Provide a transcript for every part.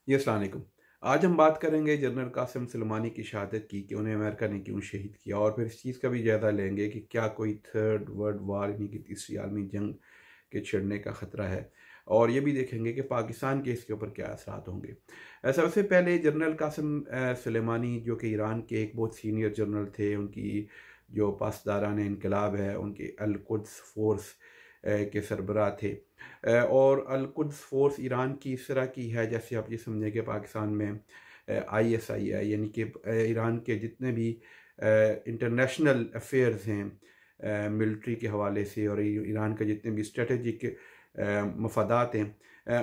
یہ جی، السلام علیکم آج ہم بات کریں گے جنرل قاسم سلمانی کی شہادت کی کہ انہیں امریکہ نے کیوں شہید کیا اور پھر اس چیز کا بھی جائزہ لیں گے کہ کیا کوئی تھرڈ ورلڈ وار یعنی کہ تیسری عالمی جنگ کے چھڑنے کا خطرہ ہے اور یہ بھی دیکھیں گے کہ پاکستان کے اس کے اوپر کیا اثرات ہوں گے ایسا سب سے پہلے جنرل قاسم سلیمانی جو کہ ایران کے ایک بہت سینئر جنرل تھے ان کی جو پاسداران انقلاب ہے ان کے القدس فورس کے سربراہ تھے اور القدس فورس ایران کی اس طرح کی ہے جیسے آپ یہ سمجھیں کہ پاکستان میں آئی ایس آئی ہے یعنی کہ ایران کے جتنے بھی انٹرنیشنل افیئرز ہیں ملٹری کے حوالے سے اور ایران کا جتنے بھی اسٹریٹجک مفادات ہیں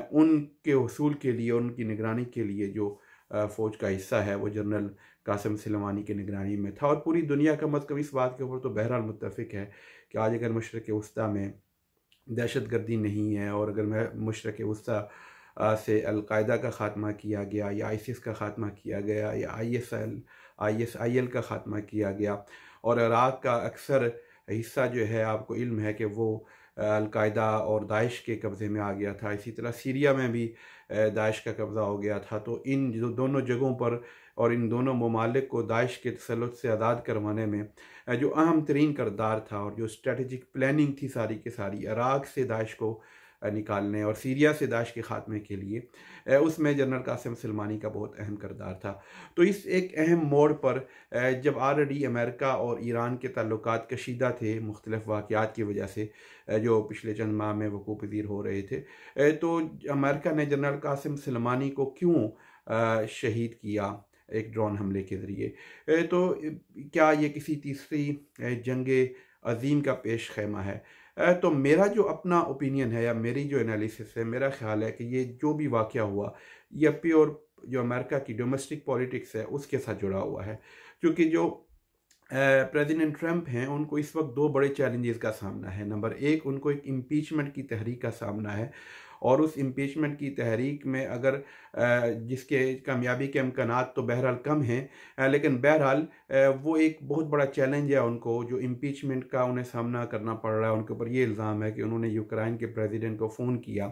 ان کے حصول کے لیے ان کی نگرانی کے لیے جو فوج کا حصہ ہے وہ جنرل قاسم سلمانی کی نگرانی میں تھا اور پوری دنیا کا مطلب اس بات کے اوپر تو بہرحال متفق ہے کہ آج اگر مشرق وسطیٰ میں دہشت گردی نہیں ہے اور اگر میں مشرق غصہ سے القاعدہ کا خاتمہ کیا گیا یا آئی ایس کا خاتمہ کیا گیا یا I S L I S I L کا خاتمہ کیا گیا اور عراق کا اکثر حصہ جو ہے آپ کو علم ہے کہ وہ القاعدہ اور داعش کے قبضے میں آ گیا تھا اسی طرح سیریا میں بھی داعش کا قبضہ ہو گیا تھا تو ان دونوں جگہوں پر اور ان دونوں ممالک کو داعش کے تسلط سے آزاد کروانے میں جو اہم ترین کردار تھا اور جو اسٹریٹجک پلاننگ تھی ساری کے ساری عراق سے داعش کو نکالنے اور سیریا سے داعش کے خاتمے کے لیے اس میں جنرل قاسم سلمانی کا بہت اہم کردار تھا تو اس ایک اہم موڑ پر جب آلریڈی امریکہ اور ایران کے تعلقات کشیدہ تھے مختلف واقعات کی وجہ سے جو پچھلے چند ماہ میں وقوع پذیر ہو رہے تھے تو امریکہ نے جنرل قاسم سلمانی کو کیوں شہید کیا ایک ڈرون حملے کے ذریعے تو کیا یہ کسی تیسری جنگ عظیم کا پیش خیمہ ہے تو میرا جو اپنا اوپینین ہے یا میری جو انالیسس ہے میرا خیال ہے کہ یہ جو بھی واقعہ ہوا یہ پیور جو امریکہ کی ڈومیسٹک پولیٹکس ہے اس کے ساتھ جڑا ہوا ہے کیونکہ جو پریزیڈنٹ ٹرمپ ہیں ان کو اس وقت دو بڑے چیلنجز کا سامنا ہے نمبر ایک ان کو ایک امپیچمنٹ کی تحریک کا سامنا ہے اور اس امپیچمنٹ کی تحریک میں اگر جس کے کامیابی کے امکانات تو بہرحال کم ہیں لیکن بہرحال وہ ایک بہت بڑا چیلنج ہے ان کو جو امپیچمنٹ کا انہیں سامنا کرنا پڑ رہا ہے ان کے اوپر یہ الزام ہے کہ انہوں نے یوکرائن کے پریزیڈنٹ کو فون کیا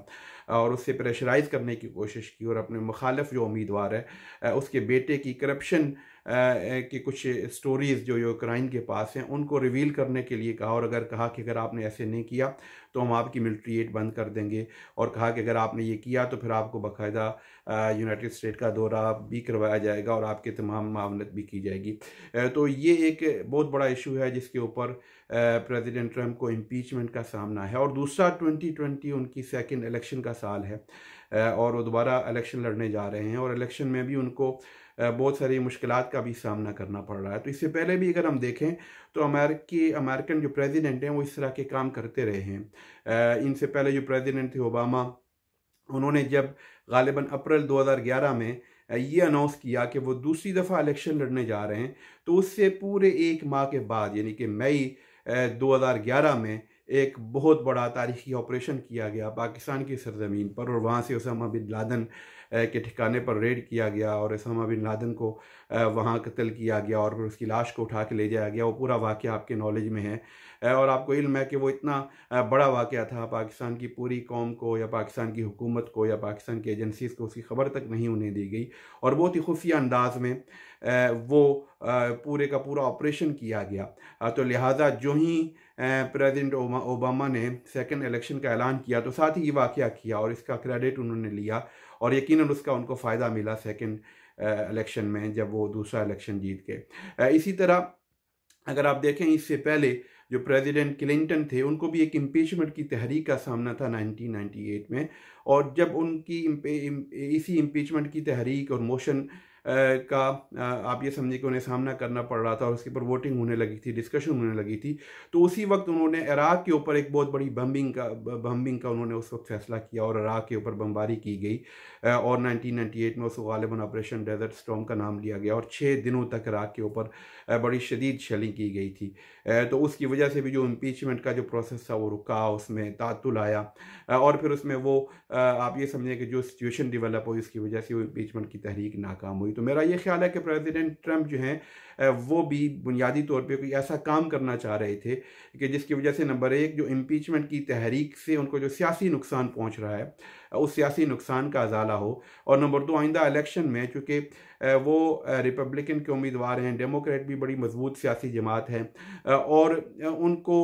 اور اس سے پریشرائز کرنے کی کوشش کی اور اپنے مخالف جو امیدوار ہے اس کے بیٹے کی کرپشن کے کچھ سٹوریز جو یوکرائن کے پاس ہیں ان کو ریویل کرنے کے لیے کہا اور اگر کہا کہ اگر آپ نے ایسے نہیں کیا تو ہم آپ کی ملٹری ایٹ بند کر دیں گے اور کہا کہ اگر آپ نے یہ کیا تو پھر آپ کو باقاعدہ یونائٹڈ اسٹیٹ کا دورہ بھی کروایا جائے گا اور آپ کے تمام معاونت بھی کی جائے گی تو یہ ایک بہت بڑا ایشو ہے جس کے اوپر پریزیڈنٹ ٹرمپ کو امپیچمنٹ کا سامنا ہے اور دوسرا ٹوئنٹی ٹوئنٹی ان کی سیکنڈ الیکشن کا سال ہے اور وہ دوبارہ الیکشن لڑنے جا رہے ہیں اور الیکشن میں بھی ان کو بہت ساری مشکلات کا بھی سامنا کرنا پڑ رہا ہے تو اس سے پہلے بھی اگر ہم دیکھیں تو امریکی امریکن جو پریزیڈنٹ ہیں وہ اس طرح کے کام کرتے رہے ہیں ان سے پہلے جو پریزیڈنٹ تھے اوباما انہوں نے جب غالباً اپریل دو ہزار گیارہ میں یہ اناؤنس کیا کہ وہ دوسری دفعہ الیکشن لڑنے جا رہے ہیں تو اس سے پورے ایک ماہ کے بعد یعنی کہ مئی دو ہزار گیارہ میں ایک بہت بڑا تاریخی آپریشن کیا گیا پاکستان کی سرزمین پر اور وہاں سے اسامہ بن لادن کے ٹھکانے پر ریڈ کیا گیا اور اسامہ بن لادن کو وہاں قتل کیا گیا اور پھر اس کی لاش کو اٹھا کے لے جایا گیا وہ پورا واقعہ آپ کے نالج میں ہے اور آپ کو علم ہے کہ وہ اتنا بڑا واقعہ تھا پاکستان کی پوری قوم کو یا پاکستان کی حکومت کو یا پاکستان کی ایجنسیز کو اس کی خبر تک نہیں انہیں دی گئی اور بہت ہی خفیہ انداز میں وہ پورے کا پورا آپریشن کیا گیا تو لہٰذا جو ہی پریزیڈنٹ اوباما نے سیکنڈ الیکشن کا اعلان کیا تو ساتھ ہی یہ واقعہ کیا اور اس کا کریڈٹ انہوں نے لیا اور یقیناً اس کا ان کو فائدہ ملا سیکنڈ الیکشن میں جب وہ دوسرا الیکشن جیت گئے اسی طرح اگر آپ دیکھیں اس سے پہلے جو پریزیڈنٹ کلنٹن تھے ان کو بھی ایک امپیچمنٹ کی تحریک کا سامنا تھا نائنٹین نائنٹی ایٹ میں اور جب ان کی اسی امپیچمنٹ کی تحریک اور موشن کا آپ یہ سمجھے کہ انہیں سامنا کرنا پڑ رہا تھا اور اس کے اوپر ووٹنگ ہونے لگی تھی ڈسکشن ہونے لگی تھی تو اسی وقت انہوں نے عراق کے اوپر ایک بہت بڑی بمبنگ کا بمبنگ کا انہوں نے اس وقت فیصلہ کیا اور عراق کے اوپر بمباری کی گئی اور نائنٹین نائنٹی ایٹ میں اس کو غالباً آپریشن ڈیزرٹ اسٹرانگ کا نام لیا گیا اور چھ دنوں تک عراق کے اوپر بڑی شدید شلنگ کی گئی تھی تو اس کی وجہ سے بھی جو امپیچمنٹ کا جو پروسیس تھا وہ رکا اس میں تعطل آیا اور پھر اس میں وہ آپ یہ سمجھیں کہ جو سچویشن ڈیولپ ہوئی اس کی وجہ سے وہ امپیچمنٹ کی تحریک ناکام ہوئی تو میرا یہ خیال ہے کہ پریزیڈنٹ ٹرمپ جو ہیں وہ بھی بنیادی طور پہ کوئی ایسا کام کرنا چاہ رہے تھے کہ جس کی وجہ سے نمبر ایک جو امپیچمنٹ کی تحریک سے ان کو جو سیاسی نقصان پہنچ رہا ہے اس سیاسی نقصان کا ازالہ ہو اور نمبر دو آئندہ الیکشن میں چونکہ وہ ریپبلکن کے امیدوار ہیں ڈیموکریٹ بھی بڑی مضبوط سیاسی جماعت ہے اور ان کو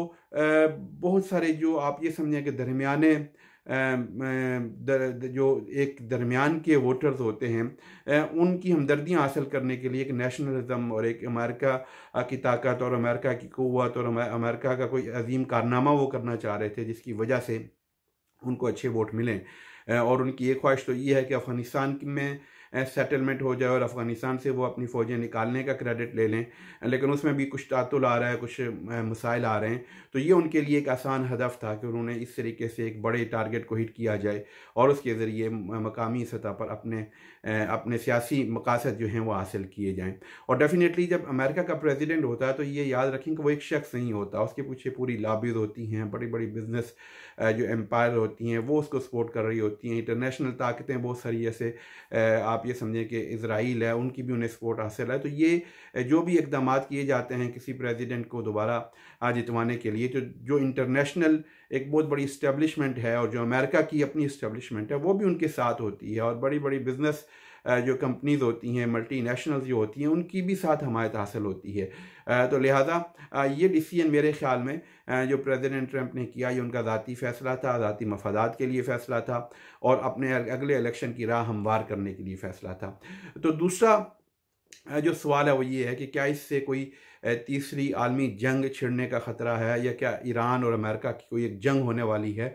بہت سارے جو آپ یہ سمجھیں کہ درمیانے جو ایک درمیان کے ووٹرز ہوتے ہیں ان کی ہمدردیاں حاصل کرنے کے لیے ایک نیشنلزم اور ایک امریکہ کی طاقت اور امریکہ کی قوت اور امریکہ کا کوئی عظیم کارنامہ وہ کرنا چاہ رہے تھے جس کی وجہ سے ان کو اچھے ووٹ ملیں اور ان کی یہ خواہش تو یہ ہے کہ افغانستان میں سیٹلمنٹ ہو جائے اور افغانستان سے وہ اپنی فوجیں نکالنے کا کریڈٹ لے لیں لیکن اس میں بھی کچھ تعطل آ رہا ہے کچھ مسائل آ رہے ہیں تو یہ ان کے لیے ایک آسان ہدف تھا کہ انہوں نے اس طریقے سے ایک بڑے ٹارگٹ کو ہٹ کیا جائے اور اس کے ذریعے مقامی سطح پر اپنے اپنے سیاسی مقاصد جو ہیں وہ حاصل کیے جائیں اور ڈیفینیٹلی جب امریکہ کا پریزیڈنٹ ہوتا ہے تو یہ یاد رکھیں کہ وہ ایک شخص نہیں ہوتا اس کے پیچھے پوری لابیز ہوتی ہیں بڑی بڑی بزنس جو امپائر ہوتی ہیں وہ اس کو سپورٹ کر رہی ہوتی ہیں انٹرنیشنل طاقتیں بہت ساری سے آپ یہ سمجھیں کہ اسرائیل ہے ان کی بھی انہیں سپورٹ حاصل ہے تو یہ جو بھی اقدامات کیے جاتے ہیں کسی پریزیڈنٹ کو دوبارہ جتوانے کے لیے تو جو انٹرنیشنل ایک بہت بڑی اسٹیبلشمنٹ ہے اور جو امریکہ کی اپنی اسٹیبلشمنٹ ہے وہ بھی ان کے ساتھ ہوتی ہے اور بڑی بڑی بزنس جو کمپنیز ہوتی ہیں ملٹی نیشنلز جو ہوتی ہیں ان کی بھی ساتھ حمایت حاصل ہوتی ہے تو لہٰذا یہ ڈیسیجن میرے خیال میں جو پریزیڈنٹ ٹرمپ نے کیا یہ ان کا ذاتی فیصلہ تھا ذاتی مفادات کے لیے فیصلہ تھا اور اپنے اگلے الیکشن کی راہ ہموار کرنے کے لیے فیصلہ تھا تو دوسرا جو سوال ہے وہ یہ ہے کہ کیا اس سے کوئی تیسری عالمی جنگ چھڑنے کا خطرہ ہے یا کیا ایران اور امریکہ کی کوئی ایک جنگ ہونے والی ہے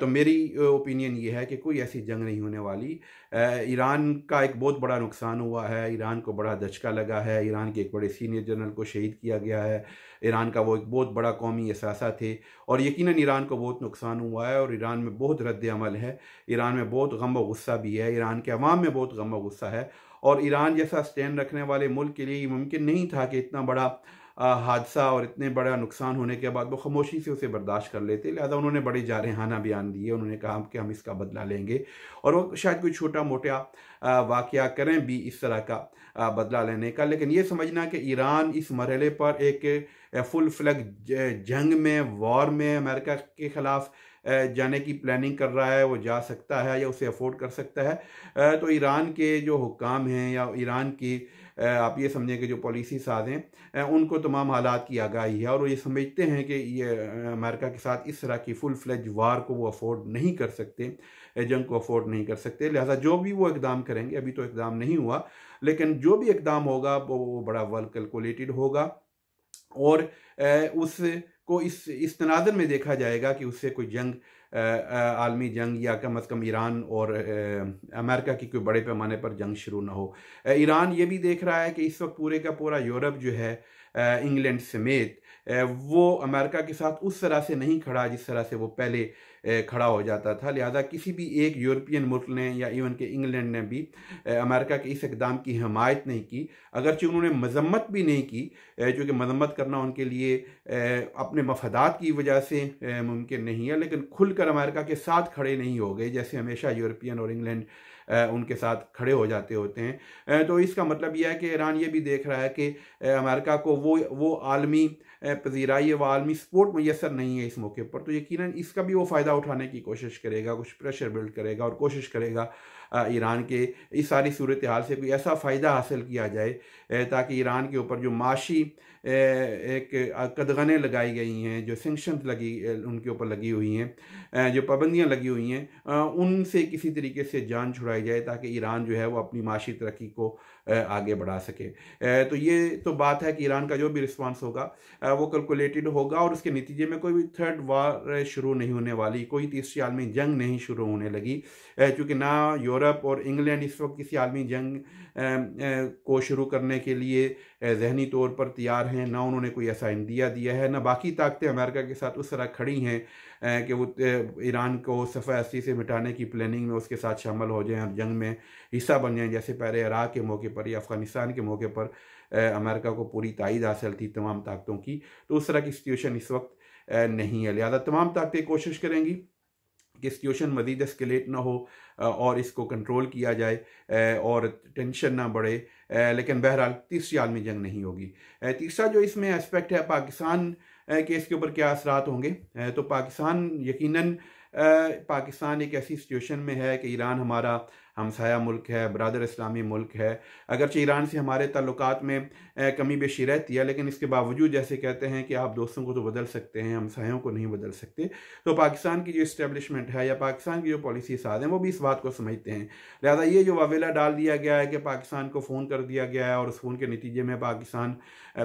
تو میری اوپینین یہ ہے کہ کوئی ایسی جنگ نہیں ہونے والی ایران کا ایک بہت بڑا نقصان ہوا ہے ایران کو بڑا دھچکا لگا ہے ایران کے ایک بڑے سینئر جنرل کو شہید کیا گیا ہے ایران کا وہ ایک بہت بڑا قومی اثاثہ تھے اور یقیناً ایران کو بہت نقصان ہوا ہے اور ایران میں بہت رد عمل ہے ایران میں بہت غم و غصہ بھی ہے ایران کے عوام میں بہت غم و غصہ ہے اور ایران جیسا سٹینڈ رکھنے والے ملک کے لیے یہ ممکن نہیں تھا کہ اتنا بڑا حادثہ اور اتنے بڑا نقصان ہونے کے بعد وہ خاموشی سے اسے برداشت کر لیتے لہذا انہوں نے بڑے جارحانہ بیان دیے انہوں نے کہا کہ ہم اس کا بدلہ لیں گے اور وہ شاید کوئی چھوٹا موٹا واقعہ کریں بھی اس طرح کا بدلہ لینے کا لیکن یہ سمجھنا کہ ایران اس مرحلے پر ایک فل فلگ جنگ میں وار میں امریکہ کے خلاف جانے کی پلاننگ کر رہا ہے وہ جا سکتا ہے یا اسے افورڈ کر سکتا ہے تو ایران کے جو حکام ہیں یا ایران کی آپ یہ سمجھیں کہ جو پالیسی ساز ہیں ان کو تمام حالات کی آگاہی ہے اور وہ یہ سمجھتے ہیں کہ یہ امریکہ کے ساتھ اس طرح کی فل فلیج وار کو وہ افورڈ نہیں کر سکتے جنگ کو افورڈ نہیں کر سکتے لہٰذا جو بھی وہ اقدام کریں گے ابھی تو اقدام نہیں ہوا لیکن جو بھی اقدام ہوگا وہ بڑا ویل کلکولیٹڈ ہوگا اور اس کو اس اس تناظر میں دیکھا جائے گا کہ اس سے کوئی جنگ عالمی جنگ یا کم از کم ایران اور امریکہ کی کوئی بڑے پیمانے پر جنگ شروع نہ ہو ایران یہ بھی دیکھ رہا ہے کہ اس وقت پورے کا پورا یورپ جو ہے انگلینڈ سمیت وہ امریکہ کے ساتھ اس طرح سے نہیں کھڑا جس طرح سے وہ پہلے کھڑا ہو جاتا تھا لہذا کسی بھی ایک یورپین ملک نے یا ایون کہ انگلینڈ نے بھی امریکہ کے اس اقدام کی حمایت نہیں کی اگرچہ انہوں نے مذمت بھی نہیں کی چونکہ مذمت کرنا ان کے لیے اپنے مفادات کی وجہ سے ممکن نہیں ہے لیکن کھل کر امریکہ کے ساتھ کھڑے نہیں ہو گئے جیسے ہمیشہ یورپین اور انگلینڈ ان کے ساتھ کھڑے ہو جاتے ہوتے ہیں تو اس کا مطلب یہ ہے کہ ایران یہ بھی دیکھ رہا ہے کہ امریکہ کو وہ وہ عالمی پذیرائی و عالمی سپورٹ میسر نہیں ہے اس موقع پر تو یقیناً اس کا بھی وہ فائدہ اٹھانے کی کوشش کرے گا کچھ پریشر بلڈ کرے گا اور کوشش کرے گا ایران کے اس ساری صورتحال سے کوئی ایسا فائدہ حاصل کیا جائے تاکہ ایران کے اوپر جو معاشی ایک قدغنیں لگائی گئی ہیں جو سنکشنز لگی ان کے اوپر لگی ہوئی ہیں جو پابندیاں لگی ہوئی ہیں ان سے کسی طریقے سے جان چھڑائی جائے تاکہ ایران جو ہے وہ اپنی معاشی ترقی کو آگے بڑھا سکے تو یہ تو بات ہے کہ ایران کا جو بھی رسپانس ہوگا وہ کلکولیٹڈ ہوگا اور اس کے نتیجے میں کوئی بھی تھرڈ وار شروع نہیں ہونے والی کوئی تیسری عالمی جنگ نہیں شروع ہونے لگی چونکہ نہ یورپ اور انگلینڈ اس وقت کسی عالمی جنگ کو شروع کرنے کے لیے ذہنی طور پر تیار ہیں نہ انہوں نے کوئی اسائن دیا دیا ہے نہ باقی طاقتیں امریکہ کے ساتھ اس طرح کھڑی ہیں کہ وہ ایران کو صفحہ اسی سے مٹانے کی پلاننگ میں اس کے ساتھ شامل ہو جائیں اور جنگ میں حصہ بن جائیں جیسے پہلے عراق کے موقع پر یا افغانستان کے موقع پر امریکہ کو پوری تائید حاصل تھی تمام طاقتوں کی تو اس طرح کی سچویشن اس وقت نہیں ہے لہذا تمام طاقتیں کوشش کریں گی کہ سچویشن مزید اسکلیٹ نہ ہو اور اس کو کنٹرول کیا جائے اور ٹینشن نہ بڑھے لیکن بہرحال تیسری عالمی جنگ نہیں ہوگی تیسرا جو اس میں اسپیکٹ ہے پاکستان کہ اس کے اوپر کیا اثرات ہوں گے تو پاکستان یقیناً پاکستان ایک ایسی سچویشن میں ہے کہ ایران ہمارا ہمسایہ ملک ہے برادر اسلامی ملک ہے اگرچہ ایران سے ہمارے تعلقات میں کمی بیشی رہتی ہے لیکن اس کے باوجود جیسے کہتے ہیں کہ آپ دوستوں کو تو بدل سکتے ہیں ہمسایوں کو نہیں بدل سکتے تو پاکستان کی جو اسٹیبلشمنٹ ہے یا پاکستان کی جو پالیسی ساز ہیں وہ بھی اس بات کو سمجھتے ہیں لہذا یہ جو واویلا ڈال دیا گیا ہے کہ پاکستان کو فون کر دیا گیا ہے اور اس فون کے نتیجے میں پاکستان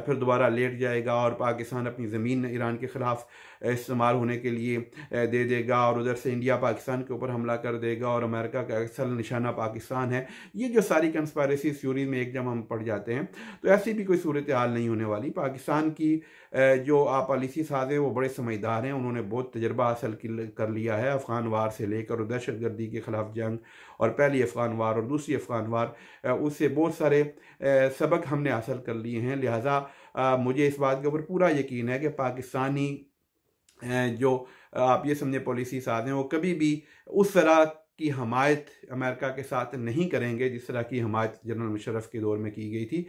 پھر دوبارہ لیٹ جائے گا اور پاکستان اپنی زمین ایران کے خلاف استعمال ہونے کے لیے دے دے گا اور اور ادھر سے انڈیا پاکستان کے اوپر حملہ کر دے گا اور امریکہ کا اصل نشانہ پاکستان ہے یہ جو ساری میں ایک جمع ہم پڑ جاتے ہیں تو ایسی بھی کوئی صورتحال نہیں ہونے والی پاکستان کی جو پالیسی ساز ہے وہ بڑے سمجھدار ہیں انہوں نے بہت تجربہ حاصل کر لیا ہے افغان وار سے لے کر دہشت گردی کے خلاف جنگ اور پہلی افغان وار اور دوسری افغان وار اس سے بہت سارے سبق ہم نے حاصل کر لیے ہیں لہٰذا مجھے اس بات کے اوپر پورا یقین ہے کہ پاکستانی جو آپ یہ سمجھے ساز ہیں وہ کبھی بھی اس طرح کی حمایت امریکہ کے ساتھ نہیں کریں گے جس طرح کی حمایت جنرل مشرف کے دور میں کی گئی تھی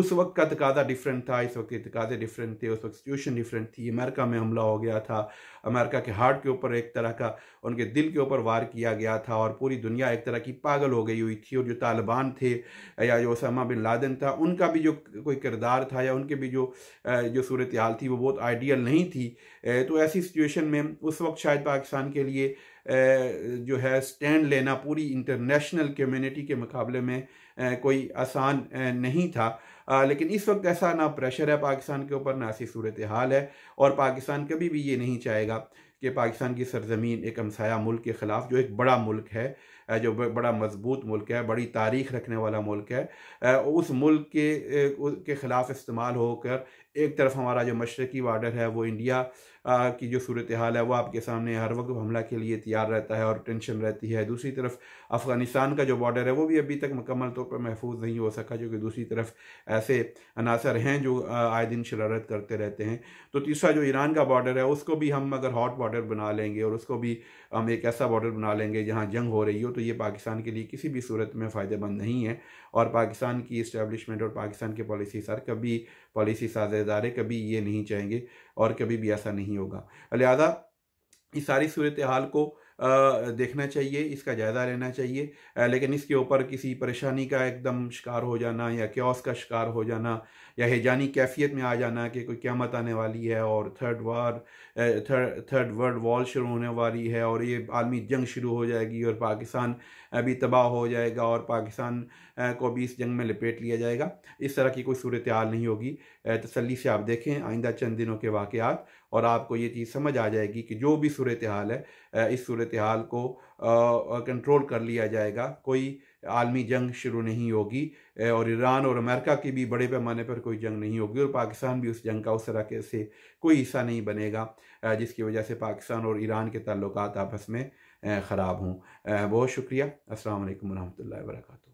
اس وقت کا تقاضہ ڈیفرنٹ تھا اس وقت کے تقاضے ڈیفرنٹ تھے اس وقت سچویشن ڈیفرنٹ تھی امریکہ میں حملہ ہو گیا تھا امریکہ کے ہارٹ کے اوپر ایک طرح کا ان کے دل کے اوپر وار کیا گیا تھا اور پوری دنیا ایک طرح کی پاگل ہو گئی ہوئی تھی اور جو طالبان تھے یا جو اسامہ بن لادن تھا ان کا بھی جو کوئی کردار تھا یا ان کے بھی جو جو صورتحال تھی وہ بہت آئیڈیل نہیں تھی تو ایسی سچویشن میں اس وقت شاید پاکستان کے لیے جو ہے سٹینڈ لینا پوری انٹرنیشنل کمیونٹی کے مقابلے میں کوئی آسان نہیں تھا لیکن اس وقت ایسا نہ پریشر ہے پاکستان کے اوپر نہ ایسی صورتحال ہے اور پاکستان کبھی بھی یہ نہیں چاہے گا کہ پاکستان کی سرزمین ایک ہمسایہ ملک کے خلاف جو ایک بڑا ملک ہے جو بڑا مضبوط ملک ہے بڑی تاریخ رکھنے والا ملک ہے اس ملک کے کے خلاف استعمال ہو کر ایک طرف ہمارا جو مشرقی بارڈر ہے وہ انڈیا کی جو صورتحال ہے وہ آپ کے سامنے ہر وقت حملہ کے لیے تیار رہتا ہے اور ٹینشن رہتی ہے دوسری طرف افغانستان کا جو بارڈر ہے وہ بھی ابھی تک مکمل طور پر محفوظ نہیں ہو سکا جو کہ دوسری طرف ایسے عناصر ہیں جو آئے دن شرارت کرتے رہتے ہیں تو تیسرا جو ایران کا بارڈر ہے اس کو بھی ہم اگر ہاٹ بارڈر بنا لیں گے اور اس کو بھی ہم ایک ایسا بارڈر بنا لیں گے جہاں جنگ ہو رہی ہو تو یہ پاکستان کے لیے کسی بھی صورت میں فائدہ مند نہیں ہے اور پاکستان کی اسٹیبلشمنٹ اور پاکستان کی پالیسی سر کبھی پالیسی ساز ادارے کبھی یہ نہیں چاہیں گے اور کبھی بھی ایسا نہیں ہوگا لہذا اس ساری صورتحال کو دیکھنا چاہیے اس کا جائزہ لینا چاہیے لیکن اس کے اوپر کسی پریشانی کا ایک دم شکار ہو جانا یا کیوس کا شکار ہو جانا یا ہیجانی کیفیت میں آ جانا کہ کوئی قیامت آنے والی ہے اور third ward third world war شروع ہونے والی ہے اور یہ عالمی جنگ شروع ہو جائے گی اور پاکستان بھی تباہ ہو جائے گا اور پاکستان کو بھی اس جنگ میں لپیٹ لیا جائے گا اس طرح کی کوئی صورتحال نہیں ہوگی تسلی سے آپ دیکھیں آئندہ چند دنوں کے واقعات اور آپ کو یہ چیز سمجھ آ جائے گی کہ جو بھی صورتحال ہے اس صورتحال کو کنٹرول کر لیا جائے گا کوئی عالمی جنگ شروع نہیں ہوگی اور ایران اور امریکہ کی بھی بڑے پیمانے پر کوئی جنگ نہیں ہوگی اور پاکستان بھی اس جنگ کا اس طرح کے سے کوئی حصہ نہیں بنے گا جس کی وجہ سے پاکستان اور ایران کے تعلقات آپس میں خراب ہوں بہت شکریہ السلام علیکم ورحمۃ اللہ وبرکاتہ